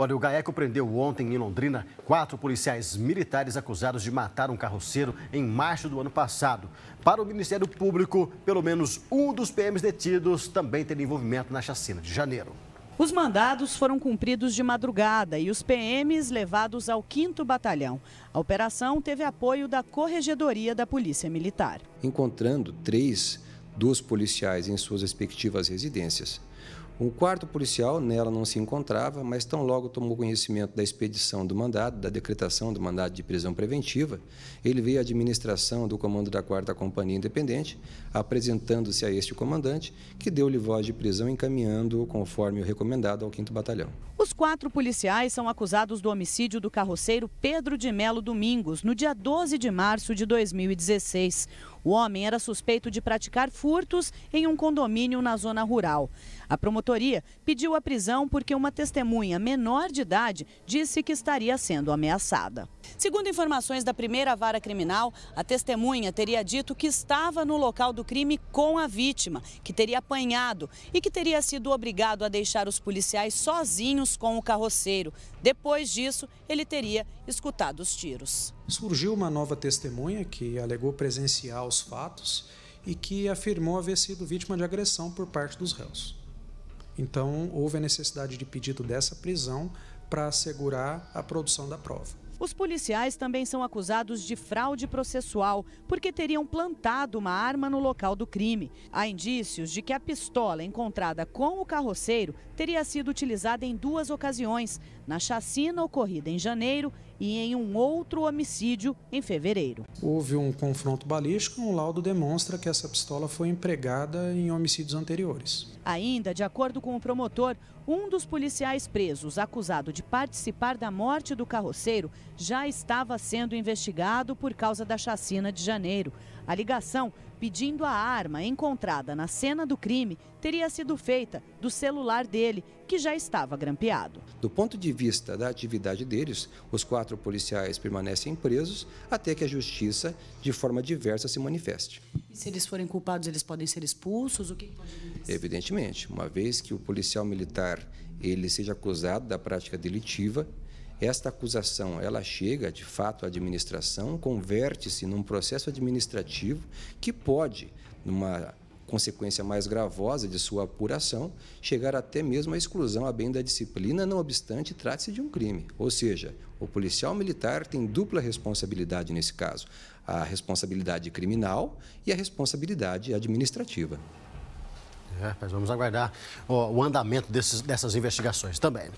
Olha, o GAECO prendeu ontem em Londrina quatro policiais militares acusados de matar um carroceiro em março do ano passado. Para o Ministério Público, pelo menos um dos PMs detidos também teve envolvimento na chacina de janeiro. Os mandados foram cumpridos de madrugada e os PMs levados ao 5 Batalhão. A operação teve apoio da Corregedoria da Polícia Militar. Encontrando três dos policiais em suas respectivas residências um quarto policial nela não se encontrava, mas tão logo tomou conhecimento da expedição do mandado, da decretação do mandado de prisão preventiva, ele veio à administração do comando da Quarta Companhia Independente, apresentando-se a este comandante, que deu-lhe voz de prisão encaminhando-o conforme o recomendado ao Quinto Batalhão. Os quatro policiais são acusados do homicídio do carroceiro Pedro de Melo Domingos, no dia 12 de março de 2016. O homem era suspeito de praticar furtos em um condomínio na zona rural. A promotoria pediu a prisão porque uma testemunha menor de idade disse que estaria sendo ameaçada. Segundo informações da primeira vara criminal, a testemunha teria dito que estava no local do crime com a vítima, que teria apanhado e que teria sido obrigado a deixar os policiais sozinhos com o carroceiro. Depois disso, ele teria escutado os tiros. Surgiu uma nova testemunha que alegou presenciar os fatos e que afirmou haver sido vítima de agressão por parte dos réus. Então, houve a necessidade de pedido dessa prisão para assegurar a produção da prova. Os policiais também são acusados de fraude processual, porque teriam plantado uma arma no local do crime. Há indícios de que a pistola encontrada com o carroceiro teria sido utilizada em duas ocasiões, na chacina ocorrida em janeiro e em um outro homicídio em fevereiro. Houve um confronto balístico, um laudo demonstra que essa pistola foi empregada em homicídios anteriores. Ainda, de acordo com o promotor, um dos policiais presos acusado de participar da morte do carroceiro já estava sendo investigado por causa da chacina de janeiro. A ligação pedindo a arma encontrada na cena do crime teria sido feita do celular dele que já estava grampeado. Do ponto de vista da atividade deles, os quatro policiais permanecem presos até que a justiça, de forma diversa, se manifeste. E se eles forem culpados, eles podem ser expulsos? O que pode Evidentemente, uma vez que o policial militar ele seja acusado da prática delitiva, esta acusação, ela chega de fato à administração, converte-se num processo administrativo que pode, numa consequência mais gravosa de sua apuração, chegar até mesmo à exclusão a bem da disciplina, não obstante trate-se de um crime. Ou seja, o policial militar tem dupla responsabilidade nesse caso: a responsabilidade criminal e a responsabilidade administrativa. É, mas vamos aguardar o, o andamento desses, dessas investigações também.